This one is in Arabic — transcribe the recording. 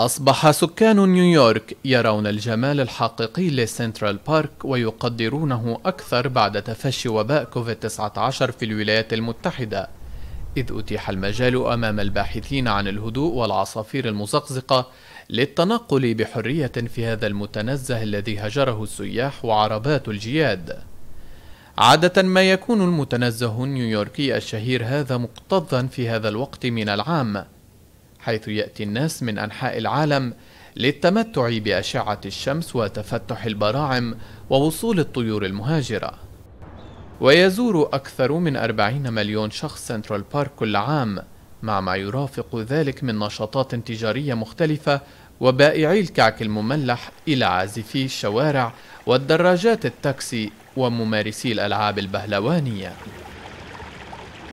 أصبح سكان نيويورك يرون الجمال الحقيقي لسنترال بارك ويقدرونه أكثر بعد تفشي وباء كوفيد-19 في الولايات المتحدة إذ أتيح المجال أمام الباحثين عن الهدوء والعصافير المزقزقة للتنقل بحرية في هذا المتنزه الذي هجره السياح وعربات الجياد عادة ما يكون المتنزه النيويوركي الشهير هذا مكتظا في هذا الوقت من العام حيث يأتي الناس من أنحاء العالم للتمتع بأشعة الشمس وتفتح البراعم ووصول الطيور المهاجرة ويزور أكثر من 40 مليون شخص سنترال بارك كل عام مع ما يرافق ذلك من نشاطات تجارية مختلفة وبائعي الكعك المملح إلى عازفي الشوارع والدراجات التاكسي وممارسي الألعاب البهلوانية